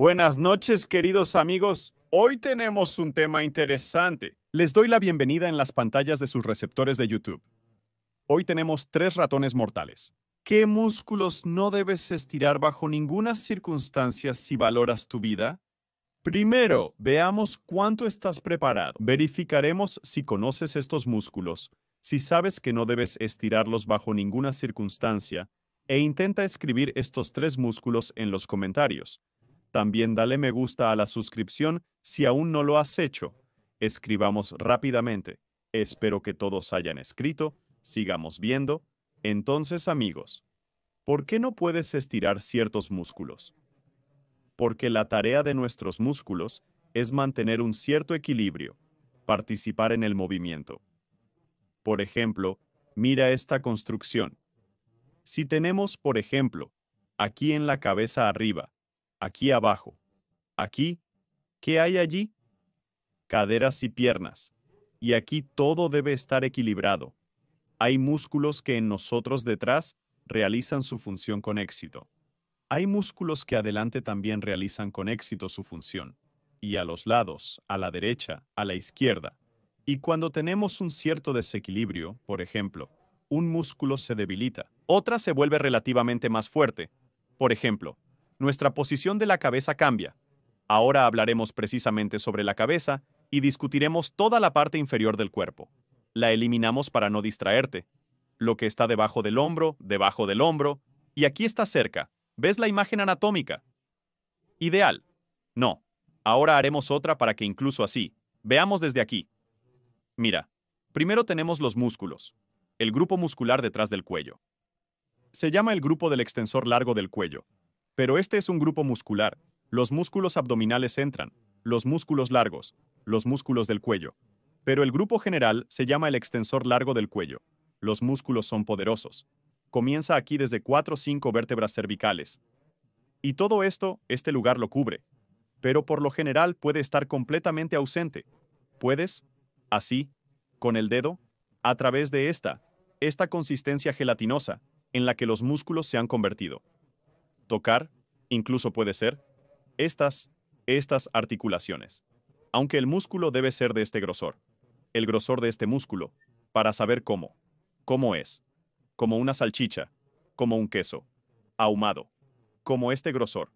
Buenas noches, queridos amigos. Hoy tenemos un tema interesante. Les doy la bienvenida en las pantallas de sus receptores de YouTube. Hoy tenemos tres ratones mortales. ¿Qué músculos no debes estirar bajo ninguna circunstancia si valoras tu vida? Primero, veamos cuánto estás preparado. Verificaremos si conoces estos músculos, si sabes que no debes estirarlos bajo ninguna circunstancia, e intenta escribir estos tres músculos en los comentarios. También dale me gusta a la suscripción si aún no lo has hecho. Escribamos rápidamente. Espero que todos hayan escrito. Sigamos viendo. Entonces, amigos, ¿por qué no puedes estirar ciertos músculos? Porque la tarea de nuestros músculos es mantener un cierto equilibrio, participar en el movimiento. Por ejemplo, mira esta construcción. Si tenemos, por ejemplo, aquí en la cabeza arriba, aquí abajo, aquí, ¿qué hay allí? Caderas y piernas. Y aquí todo debe estar equilibrado. Hay músculos que en nosotros detrás realizan su función con éxito. Hay músculos que adelante también realizan con éxito su función. Y a los lados, a la derecha, a la izquierda. Y cuando tenemos un cierto desequilibrio, por ejemplo, un músculo se debilita, otra se vuelve relativamente más fuerte. Por ejemplo, nuestra posición de la cabeza cambia. Ahora hablaremos precisamente sobre la cabeza y discutiremos toda la parte inferior del cuerpo. La eliminamos para no distraerte. Lo que está debajo del hombro, debajo del hombro, y aquí está cerca. ¿Ves la imagen anatómica? Ideal. No. Ahora haremos otra para que incluso así. Veamos desde aquí. Mira. Primero tenemos los músculos. El grupo muscular detrás del cuello. Se llama el grupo del extensor largo del cuello, pero este es un grupo muscular. Los músculos abdominales entran, los músculos largos, los músculos del cuello. Pero el grupo general se llama el extensor largo del cuello. Los músculos son poderosos. Comienza aquí desde cuatro o cinco vértebras cervicales. Y todo esto, este lugar lo cubre. Pero por lo general puede estar completamente ausente. Puedes, así, con el dedo, a través de esta, esta consistencia gelatinosa, en la que los músculos se han convertido tocar, incluso puede ser, estas, estas articulaciones. Aunque el músculo debe ser de este grosor, el grosor de este músculo, para saber cómo, cómo es, como una salchicha, como un queso, ahumado, como este grosor,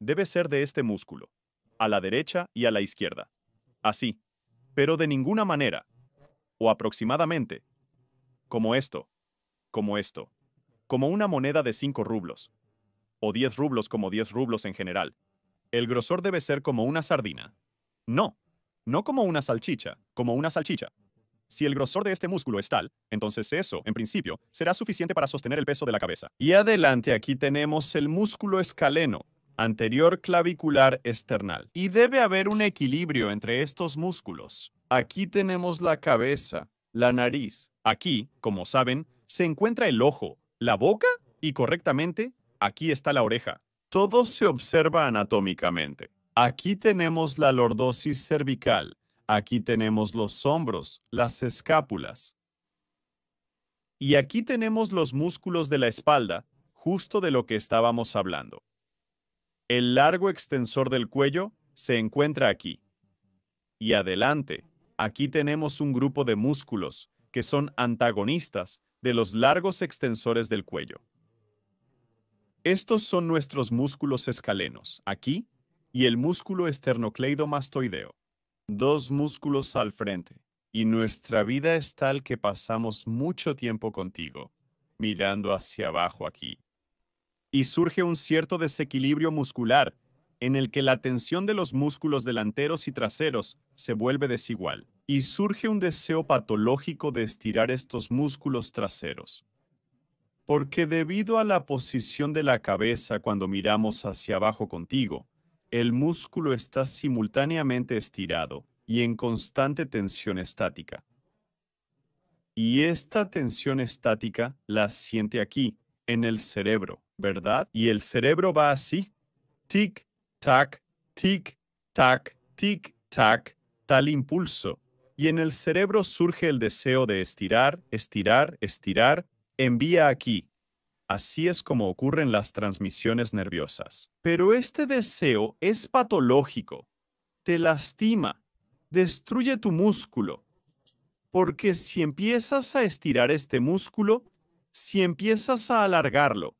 debe ser de este músculo, a la derecha y a la izquierda, así, pero de ninguna manera, o aproximadamente, como esto, como esto, como una moneda de 5 rublos, o 10 rublos como 10 rublos en general. El grosor debe ser como una sardina. No, no como una salchicha, como una salchicha. Si el grosor de este músculo es tal, entonces eso, en principio, será suficiente para sostener el peso de la cabeza. Y adelante aquí tenemos el músculo escaleno, anterior clavicular external. Y debe haber un equilibrio entre estos músculos. Aquí tenemos la cabeza, la nariz. Aquí, como saben, se encuentra el ojo, la boca y, correctamente, Aquí está la oreja. Todo se observa anatómicamente. Aquí tenemos la lordosis cervical. Aquí tenemos los hombros, las escápulas. Y aquí tenemos los músculos de la espalda, justo de lo que estábamos hablando. El largo extensor del cuello se encuentra aquí. Y adelante, aquí tenemos un grupo de músculos que son antagonistas de los largos extensores del cuello. Estos son nuestros músculos escalenos, aquí, y el músculo esternocleidomastoideo. Dos músculos al frente. Y nuestra vida es tal que pasamos mucho tiempo contigo, mirando hacia abajo aquí. Y surge un cierto desequilibrio muscular, en el que la tensión de los músculos delanteros y traseros se vuelve desigual, y surge un deseo patológico de estirar estos músculos traseros porque debido a la posición de la cabeza cuando miramos hacia abajo contigo, el músculo está simultáneamente estirado y en constante tensión estática. Y esta tensión estática la siente aquí, en el cerebro, ¿verdad? Y el cerebro va así, tic, tac, tic, tac, tic, tac, tal impulso. Y en el cerebro surge el deseo de estirar, estirar, estirar, envía aquí. Así es como ocurren las transmisiones nerviosas. Pero este deseo es patológico. Te lastima, destruye tu músculo. Porque si empiezas a estirar este músculo, si empiezas a alargarlo,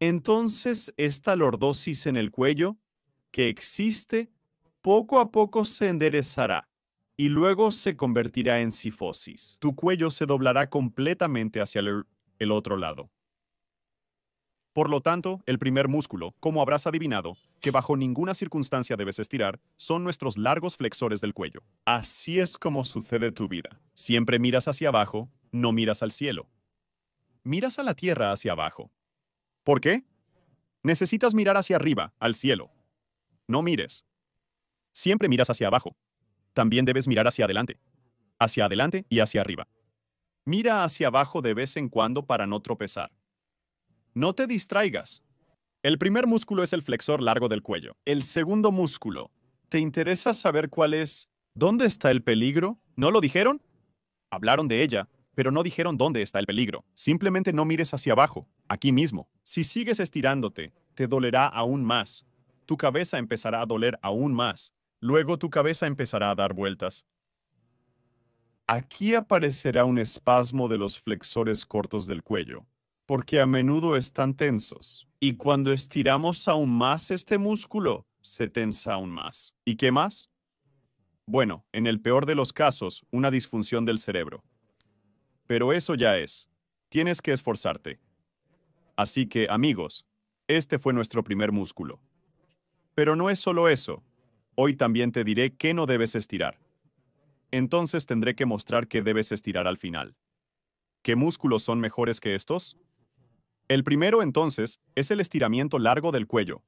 entonces esta lordosis en el cuello, que existe, poco a poco se enderezará y luego se convertirá en sifosis. Tu cuello se doblará completamente hacia el el otro lado. Por lo tanto, el primer músculo, como habrás adivinado, que bajo ninguna circunstancia debes estirar, son nuestros largos flexores del cuello. Así es como sucede tu vida. Siempre miras hacia abajo, no miras al cielo. Miras a la tierra hacia abajo. ¿Por qué? Necesitas mirar hacia arriba, al cielo. No mires. Siempre miras hacia abajo. También debes mirar hacia adelante. Hacia adelante y hacia arriba. Mira hacia abajo de vez en cuando para no tropezar. No te distraigas. El primer músculo es el flexor largo del cuello. El segundo músculo. ¿Te interesa saber cuál es? ¿Dónde está el peligro? ¿No lo dijeron? Hablaron de ella, pero no dijeron dónde está el peligro. Simplemente no mires hacia abajo, aquí mismo. Si sigues estirándote, te dolerá aún más. Tu cabeza empezará a doler aún más. Luego tu cabeza empezará a dar vueltas. Aquí aparecerá un espasmo de los flexores cortos del cuello, porque a menudo están tensos. Y cuando estiramos aún más este músculo, se tensa aún más. ¿Y qué más? Bueno, en el peor de los casos, una disfunción del cerebro. Pero eso ya es. Tienes que esforzarte. Así que, amigos, este fue nuestro primer músculo. Pero no es solo eso. Hoy también te diré qué no debes estirar entonces tendré que mostrar que debes estirar al final. ¿Qué músculos son mejores que estos? El primero, entonces, es el estiramiento largo del cuello.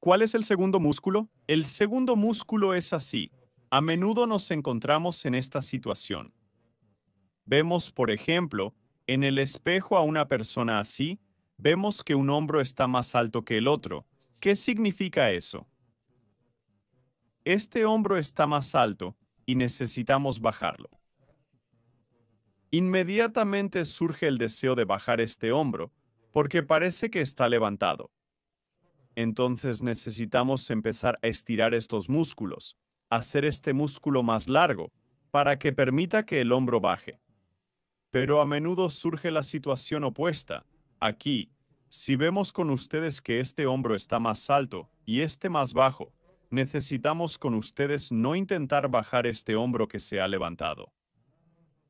¿Cuál es el segundo músculo? El segundo músculo es así. A menudo nos encontramos en esta situación. Vemos, por ejemplo, en el espejo a una persona así, vemos que un hombro está más alto que el otro. ¿Qué significa eso? Este hombro está más alto, y necesitamos bajarlo. Inmediatamente surge el deseo de bajar este hombro, porque parece que está levantado. Entonces necesitamos empezar a estirar estos músculos, hacer este músculo más largo, para que permita que el hombro baje. Pero a menudo surge la situación opuesta. Aquí, si vemos con ustedes que este hombro está más alto y este más bajo, necesitamos con ustedes no intentar bajar este hombro que se ha levantado.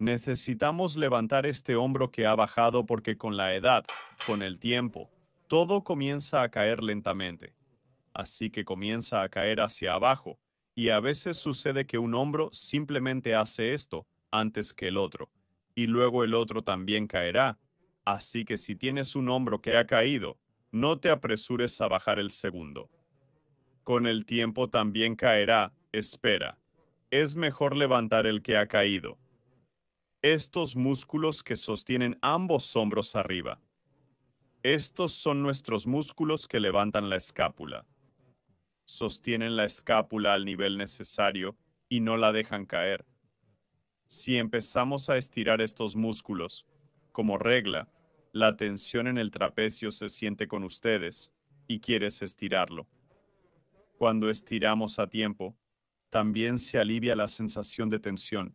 Necesitamos levantar este hombro que ha bajado porque con la edad, con el tiempo, todo comienza a caer lentamente. Así que comienza a caer hacia abajo, y a veces sucede que un hombro simplemente hace esto antes que el otro, y luego el otro también caerá. Así que si tienes un hombro que ha caído, no te apresures a bajar el segundo con el tiempo también caerá, espera. Es mejor levantar el que ha caído. Estos músculos que sostienen ambos hombros arriba. Estos son nuestros músculos que levantan la escápula. Sostienen la escápula al nivel necesario y no la dejan caer. Si empezamos a estirar estos músculos, como regla, la tensión en el trapecio se siente con ustedes y quieres estirarlo. Cuando estiramos a tiempo, también se alivia la sensación de tensión,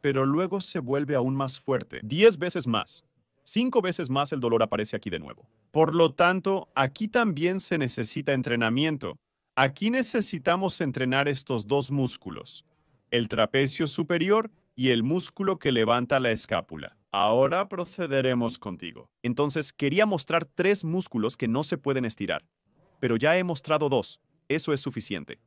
pero luego se vuelve aún más fuerte, Diez veces más. Cinco veces más el dolor aparece aquí de nuevo. Por lo tanto, aquí también se necesita entrenamiento. Aquí necesitamos entrenar estos dos músculos, el trapecio superior y el músculo que levanta la escápula. Ahora procederemos contigo. Entonces, quería mostrar tres músculos que no se pueden estirar, pero ya he mostrado dos eso es suficiente.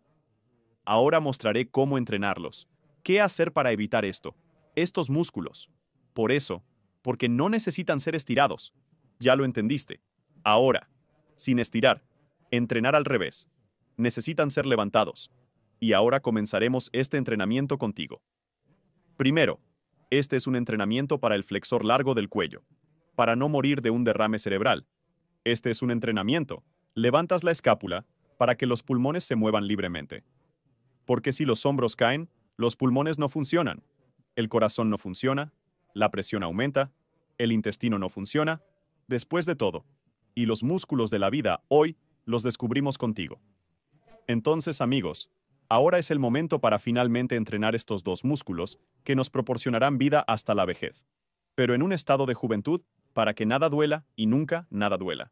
Ahora mostraré cómo entrenarlos. ¿Qué hacer para evitar esto? Estos músculos. Por eso, porque no necesitan ser estirados. Ya lo entendiste. Ahora, sin estirar, entrenar al revés. Necesitan ser levantados. Y ahora comenzaremos este entrenamiento contigo. Primero, este es un entrenamiento para el flexor largo del cuello. Para no morir de un derrame cerebral. Este es un entrenamiento. Levantas la escápula, para que los pulmones se muevan libremente. Porque si los hombros caen, los pulmones no funcionan, el corazón no funciona, la presión aumenta, el intestino no funciona, después de todo, y los músculos de la vida hoy los descubrimos contigo. Entonces, amigos, ahora es el momento para finalmente entrenar estos dos músculos que nos proporcionarán vida hasta la vejez, pero en un estado de juventud para que nada duela y nunca nada duela.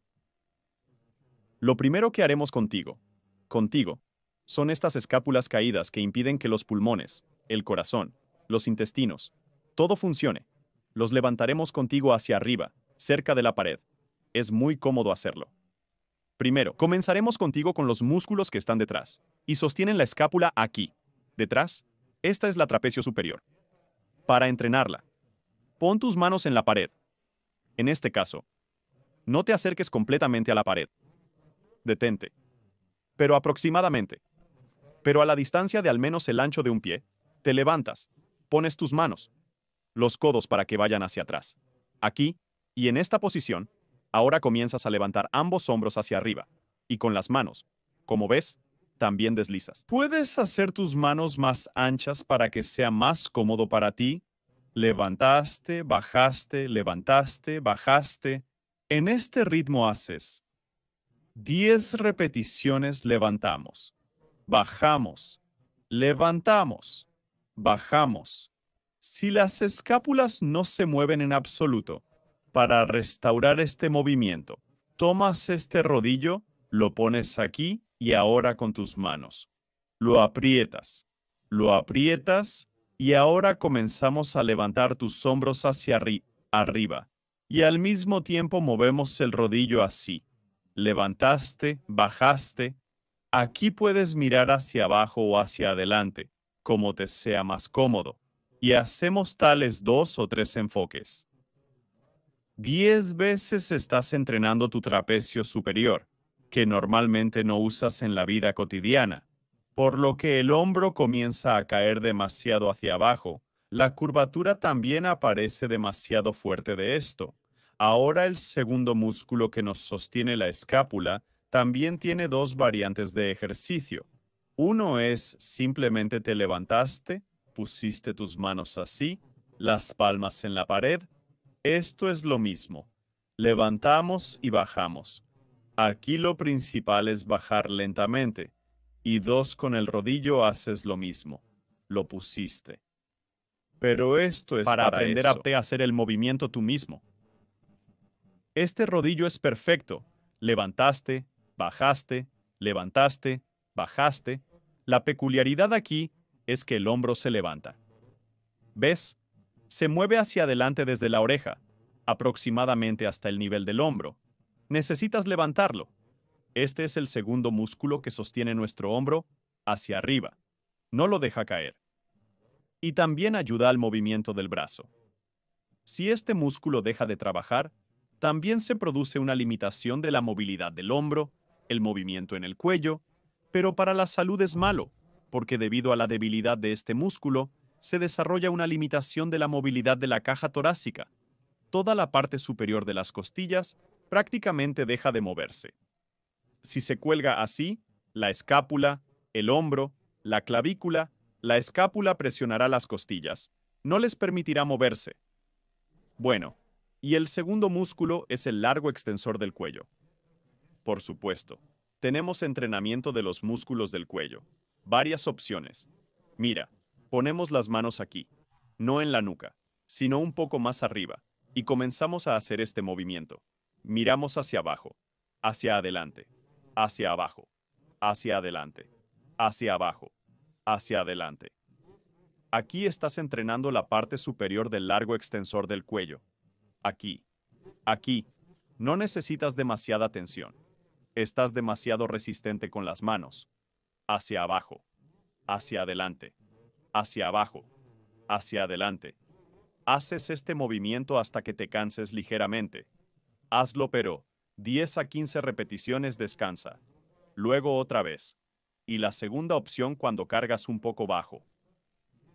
Lo primero que haremos contigo, contigo, son estas escápulas caídas que impiden que los pulmones, el corazón, los intestinos, todo funcione. Los levantaremos contigo hacia arriba, cerca de la pared. Es muy cómodo hacerlo. Primero, comenzaremos contigo con los músculos que están detrás y sostienen la escápula aquí. Detrás, esta es la trapecio superior. Para entrenarla, pon tus manos en la pared. En este caso, no te acerques completamente a la pared detente. Pero aproximadamente. Pero a la distancia de al menos el ancho de un pie, te levantas, pones tus manos, los codos para que vayan hacia atrás. Aquí, y en esta posición, ahora comienzas a levantar ambos hombros hacia arriba, y con las manos, como ves, también deslizas. Puedes hacer tus manos más anchas para que sea más cómodo para ti. Levantaste, bajaste, levantaste, bajaste. En este ritmo haces 10 repeticiones levantamos, bajamos, levantamos, bajamos. Si las escápulas no se mueven en absoluto, para restaurar este movimiento, tomas este rodillo, lo pones aquí y ahora con tus manos. Lo aprietas, lo aprietas y ahora comenzamos a levantar tus hombros hacia arriba. Y al mismo tiempo movemos el rodillo así levantaste, bajaste. Aquí puedes mirar hacia abajo o hacia adelante, como te sea más cómodo, y hacemos tales dos o tres enfoques. Diez veces estás entrenando tu trapecio superior, que normalmente no usas en la vida cotidiana, por lo que el hombro comienza a caer demasiado hacia abajo, la curvatura también aparece demasiado fuerte de esto Ahora el segundo músculo que nos sostiene la escápula también tiene dos variantes de ejercicio. Uno es simplemente te levantaste, pusiste tus manos así, las palmas en la pared. Esto es lo mismo. Levantamos y bajamos. Aquí lo principal es bajar lentamente. Y dos con el rodillo haces lo mismo. Lo pusiste. Pero esto es para, aprender a hacer el movimiento tú mismo. Este rodillo es perfecto. Levantaste, bajaste, levantaste, bajaste. La peculiaridad aquí es que el hombro se levanta. ¿Ves? Se mueve hacia adelante desde la oreja, aproximadamente hasta el nivel del hombro. Necesitas levantarlo. Este es el segundo músculo que sostiene nuestro hombro hacia arriba. No lo deja caer. Y también ayuda al movimiento del brazo. Si este músculo deja de trabajar, también se produce una limitación de la movilidad del hombro, el movimiento en el cuello, pero para la salud es malo, porque debido a la debilidad de este músculo, se desarrolla una limitación de la movilidad de la caja torácica. Toda la parte superior de las costillas prácticamente deja de moverse. Si se cuelga así, la escápula, el hombro, la clavícula, la escápula presionará las costillas. No les permitirá moverse. Bueno, y el segundo músculo es el largo extensor del cuello. Por supuesto, tenemos entrenamiento de los músculos del cuello. Varias opciones. Mira, ponemos las manos aquí, no en la nuca, sino un poco más arriba, y comenzamos a hacer este movimiento. Miramos hacia abajo, hacia adelante, hacia abajo, hacia adelante, hacia abajo, hacia adelante. Aquí estás entrenando la parte superior del largo extensor del cuello aquí, aquí. No necesitas demasiada tensión. Estás demasiado resistente con las manos. Hacia abajo, hacia adelante, hacia abajo, hacia adelante. Haces este movimiento hasta que te canses ligeramente. Hazlo pero 10 a 15 repeticiones descansa. Luego otra vez. Y la segunda opción cuando cargas un poco bajo.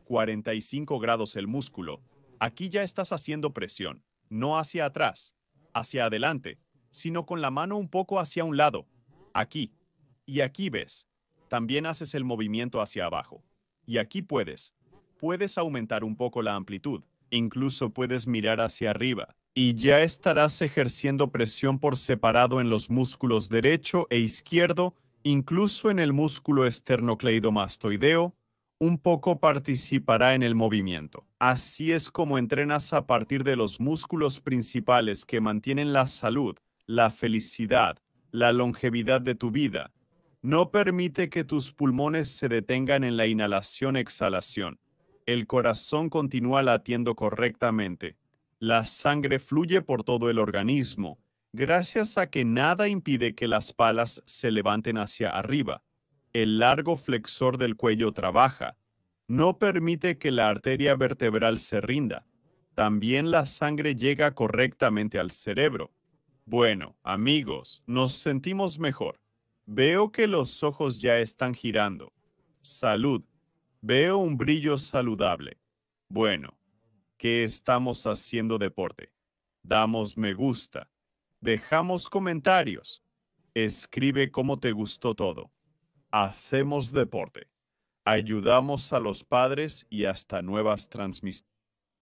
45 grados el músculo. Aquí ya estás haciendo presión no hacia atrás, hacia adelante, sino con la mano un poco hacia un lado, aquí. Y aquí ves, también haces el movimiento hacia abajo. Y aquí puedes, puedes aumentar un poco la amplitud, incluso puedes mirar hacia arriba, y ya estarás ejerciendo presión por separado en los músculos derecho e izquierdo, incluso en el músculo esternocleidomastoideo, un poco participará en el movimiento. Así es como entrenas a partir de los músculos principales que mantienen la salud, la felicidad, la longevidad de tu vida. No permite que tus pulmones se detengan en la inhalación-exhalación. El corazón continúa latiendo correctamente. La sangre fluye por todo el organismo, gracias a que nada impide que las palas se levanten hacia arriba el largo flexor del cuello trabaja. No permite que la arteria vertebral se rinda. También la sangre llega correctamente al cerebro. Bueno, amigos, nos sentimos mejor. Veo que los ojos ya están girando. Salud. Veo un brillo saludable. Bueno, ¿qué estamos haciendo deporte? Damos me gusta. Dejamos comentarios. Escribe cómo te gustó todo. Hacemos deporte. Ayudamos a los padres y hasta nuevas transmisiones.